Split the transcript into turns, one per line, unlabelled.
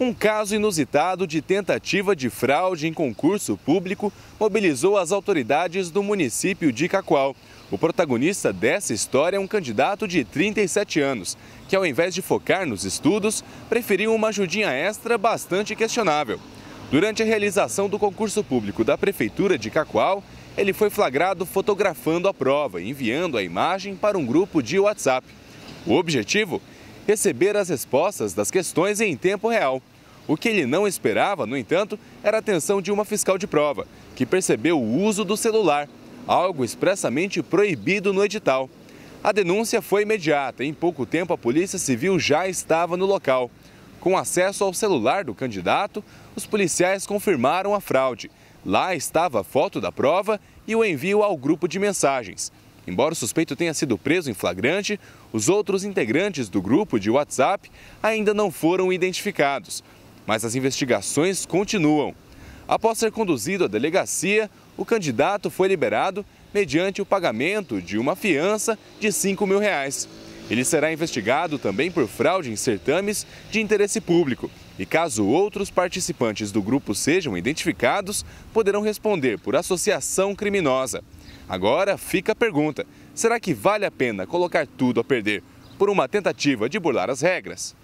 Um caso inusitado de tentativa de fraude em concurso público mobilizou as autoridades do município de Cacoal. O protagonista dessa história é um candidato de 37 anos, que ao invés de focar nos estudos, preferiu uma ajudinha extra bastante questionável. Durante a realização do concurso público da Prefeitura de Cacoal, ele foi flagrado fotografando a prova e enviando a imagem para um grupo de WhatsApp. O objetivo receber as respostas das questões em tempo real. O que ele não esperava, no entanto, era a atenção de uma fiscal de prova, que percebeu o uso do celular, algo expressamente proibido no edital. A denúncia foi imediata e em pouco tempo a Polícia Civil já estava no local. Com acesso ao celular do candidato, os policiais confirmaram a fraude. Lá estava a foto da prova e o envio ao grupo de mensagens. Embora o suspeito tenha sido preso em flagrante, os outros integrantes do grupo de WhatsApp ainda não foram identificados. Mas as investigações continuam. Após ser conduzido à delegacia, o candidato foi liberado mediante o pagamento de uma fiança de 5 mil reais. Ele será investigado também por fraude em certames de interesse público. E caso outros participantes do grupo sejam identificados, poderão responder por associação criminosa. Agora fica a pergunta: será que vale a pena colocar tudo a perder por uma tentativa de burlar as regras?